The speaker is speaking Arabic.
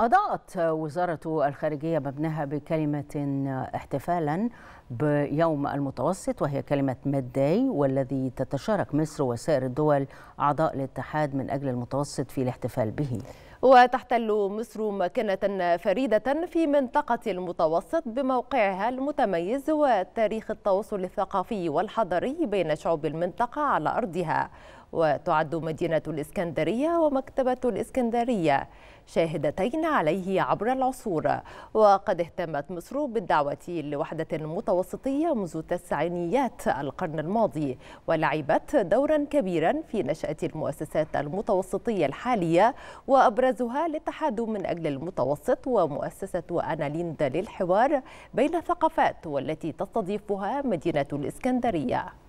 أضاءت وزارة الخارجية مبناها بكلمة احتفالا بيوم المتوسط وهي كلمة ميد داي والذي تتشارك مصر وسائر الدول أعضاء الاتحاد من أجل المتوسط في الاحتفال به وتحتل مصر مكانة فريدة في منطقة المتوسط بموقعها المتميز وتاريخ التواصل الثقافي والحضري بين شعوب المنطقة على أرضها وتعد مدينة الإسكندرية ومكتبة الإسكندرية شاهدتين عليه عبر العصور وقد اهتمت مصر بالدعوة لوحدة متوسطية منذ تسعينيات القرن الماضي ولعبت دورا كبيرا في نشأة المؤسسات المتوسطية الحالية وأبرزها الاتحاد من أجل المتوسط ومؤسسة أناليندا للحوار بين الثقافات والتي تستضيفها مدينة الإسكندرية